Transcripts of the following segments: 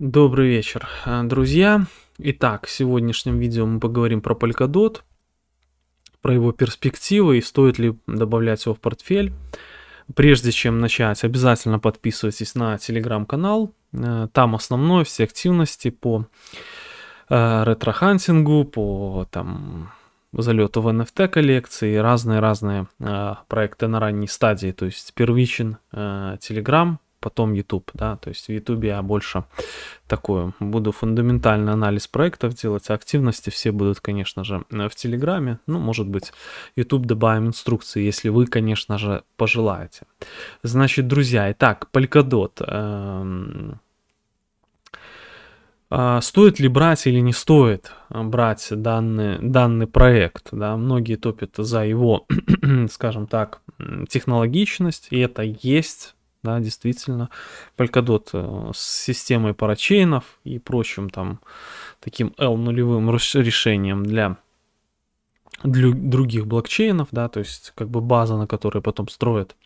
Добрый вечер, э, друзья. Итак, в сегодняшнем видео мы поговорим про Polkadot, про его перспективы и стоит ли добавлять его в портфель. Прежде чем начать, обязательно подписывайтесь на телеграм-канал. Э, там основное, все активности по э, ретрохантингу, по там, залету в NFT коллекции, разные-разные проекты на ранней стадии. То есть первичен Telegram, потом YouTube, да, то есть в YouTube я больше такую буду фундаментальный анализ проектов делать, а активности все будут, конечно же, э, в Телеграме, ну, может быть, YouTube добавим инструкции, если вы, конечно же, пожелаете. Значит, друзья, итак, Polkadot, эм, а, Стоит ли брать или не стоит э, брать данный, данный проект? Да? Многие топят за его, скажем так, технологичность, и это есть да, действительно, Polkadot э, с системой парачейнов и прочим там таким L нулевым решением для для других блокчейнов, да, то есть как бы база, на которой потом строят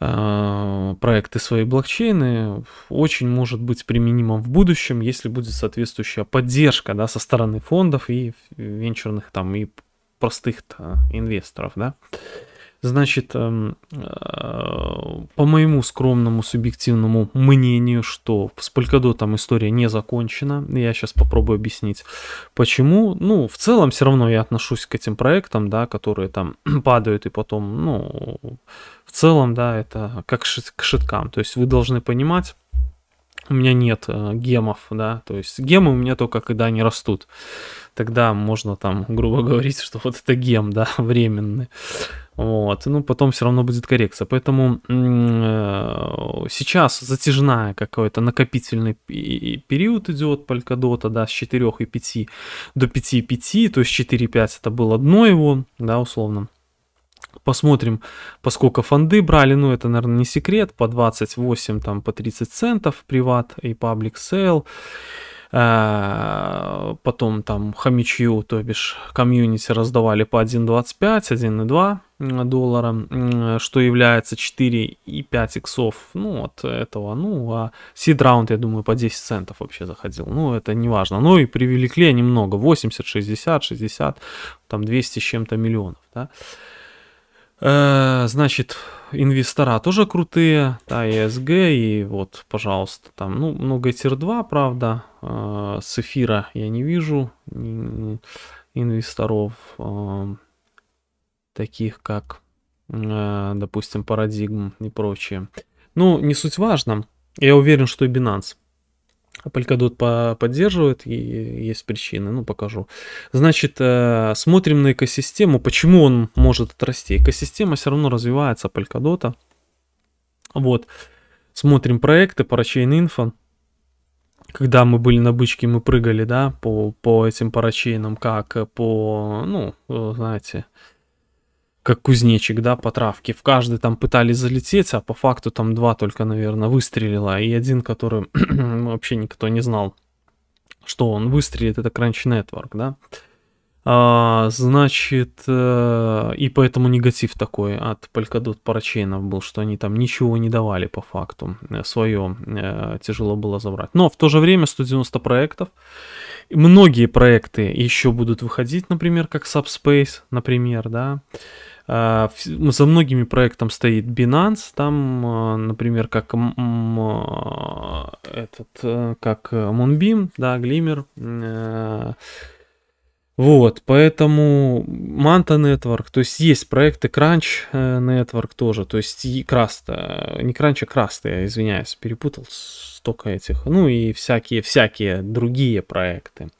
э, проекты свои блокчейны, очень может быть применимым в будущем, если будет соответствующая поддержка, да, со стороны фондов и венчурных там и простых инвесторов, да. Э, Значит, эм, э, по моему скромному субъективному мнению, что с Polkadot история не закончена, я сейчас попробую объяснить, почему. Ну, в целом все равно я отношусь к этим проектам, да, которые там падают и потом, ну, в целом, да, это как к шиткам. То есть вы должны понимать, у меня нет э, гемов, да, то есть гемы у меня только когда они растут. Тогда можно там, грубо говорить, что вот это гем, да, временный. Вот, ну, потом все равно будет коррекция. Поэтому э, сейчас затяжная какой-то накопительный период идет Polkadot, да, с и 4,5 до и 5,5, то есть 4,5 это было дно его, да, условно. Посмотрим, поскольку фонды брали, ну это, наверное, не секрет, по 28, там, по 30 центов, приват и паблик сейл. Sale Э, потом там хомячью, то бишь комьюнити раздавали по 1.25, 1.2 э, доллара, что является 4,5 иксов, ну, от этого, ну, а сид раунд, я думаю, по 10 центов вообще заходил, ну, это не важно, ну, и привлекли они много, 80, 60, 60, там 200 с чем-то миллионов, да, Э, значит, инвестора тоже крутые, да, ESG, и вот, пожалуйста, там, ну, много тир 2, правда, э, с эфира я не вижу инвесторов, э, таких как, э, допустим, Парадигм и прочее. Ну, не суть важно, я уверен, что и Binance. Polkadot по поддерживает, и есть причины, ну покажу. Значит, э, смотрим на экосистему, почему он может отрасти. Экосистема все равно развивается Polkadot. Вот, смотрим проекты, парачейн-инфо. Когда мы были на бычке, мы прыгали, да, по, по этим парачейнам, как э, по, ну, э, знаете, э, как кузнечик, да, по травке. В каждый там пытались залететь, а по факту там два только, наверное, выстрелило, И один, который вообще никто не знал, что он выстрелит, это Crunch Network, да. А, значит, э, и поэтому негатив такой от Polkadot парачейнов был, что они там ничего не давали по факту. Э, Свое э, тяжело было забрать. Но в то же время 190 проектов. Многие проекты еще будут выходить, например, как Subspace, например, да. А, ну, за многими проектом стоит Binance, там, а, например, как а, этот, э, как э, Moonbeam, да, Glimmer, э, вот, поэтому Manta Network, то есть есть проекты Crunch Network тоже, то есть и Краста, не Crunch, а Краста, я извиняюсь, перепутал столько этих, ну и всякие-всякие другие проекты.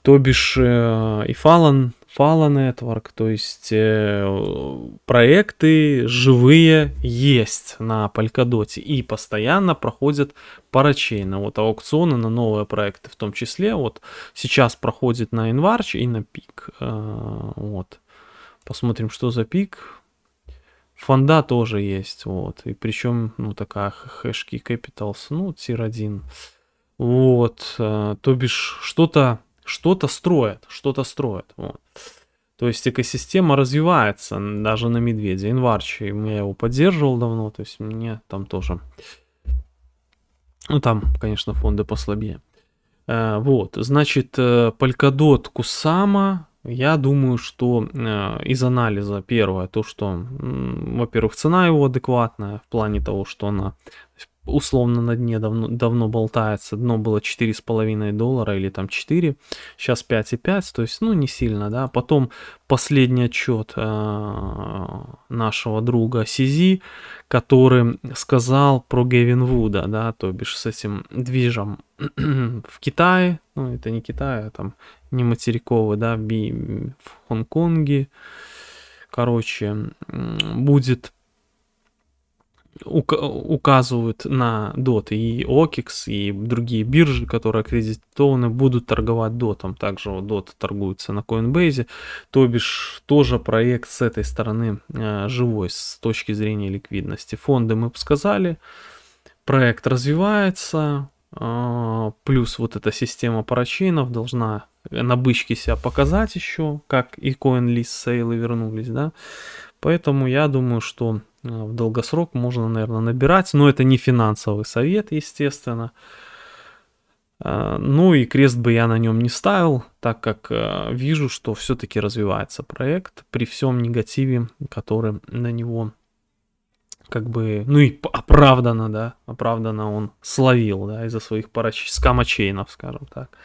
То бишь и Фалан Фала Network, то есть э, проекты живые есть на Палькадоте и постоянно проходят парачейно, вот аукционы на новые проекты в том числе, вот сейчас проходит на Envarch и на Пик, э, вот, посмотрим, что за Пик, Фонда тоже есть, вот, и причем, ну, такая хэшки Capitals, ну, тир 1, вот, э, то бишь, что-то что-то строят, что-то строят. Вот. То есть экосистема развивается даже на медведе. Инварчи, я его поддерживал давно, то есть мне там тоже... Ну, там, конечно, фонды послабее. Э, вот, значит, э, Polkadot Кусама, я думаю, что э, из анализа первое, то, что, во-первых, цена его адекватная в плане того, что она условно на дне давно, давно болтается. Дно было 4,5 доллара или там 4, сейчас 5,5, то есть, ну, не сильно, да. Потом последний отчет э, нашего друга Сизи, который сказал про Гевин Вуда, да, то бишь с этим движем в Китае, ну, это не Китай, а там не материковый, да, в, в Хонконге, короче, будет указывают на DOT и OKEX, и другие биржи, которые аккредитованы, будут торговать DOT. Также вот DOT торгуется на Coinbase, то бишь тоже проект с этой стороны э, живой с точки зрения ликвидности. Фонды мы сказали, проект развивается, э, плюс вот эта система парачейнов должна на бычке себя показать еще, как и CoinList сейлы вернулись, да. Поэтому я думаю, что Э, в долгосрок можно, наверное, набирать, но это не финансовый совет, естественно. Э, ну и крест бы я на нем не ставил, так как э, вижу, что все-таки развивается проект при всем негативе, который на него как бы, ну и оправданно, да, оправданно он словил, да, из-за своих парачи, скамочейнов, скажем так.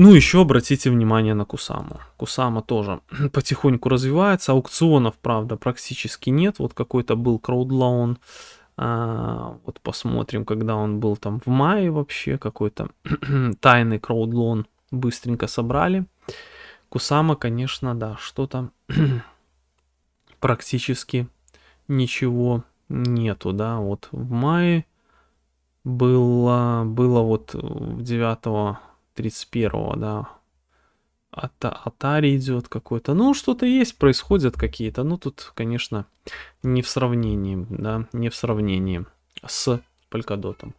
Ну, еще обратите внимание на Кусаму. Кусама тоже потихоньку развивается. Аукционов, правда, практически нет. Вот какой-то был краудлаун. А, вот посмотрим, когда он был там в мае вообще. Какой-то тайный краудлон быстренько собрали. Кусама, конечно, да, что-то практически ничего нету, да, вот в мае было, было вот 9 31-го, да. Ата Атари идет какой-то. Ну, что-то есть, происходят какие-то. Ну, тут, конечно, не в сравнении, да, не в сравнении с Палькодотом.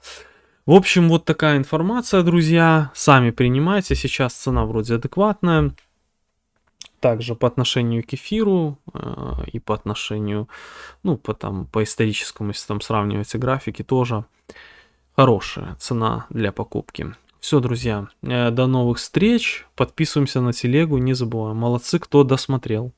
В общем, вот такая информация, друзья. Сами принимайте. Сейчас цена вроде адекватная. Также по отношению к кефиру э, и по отношению, ну, по, там, по историческому, если там сравнивать графики, тоже хорошая цена для покупки. Все, друзья, э, до новых встреч. Подписываемся на телегу, не забываем. Молодцы, кто досмотрел.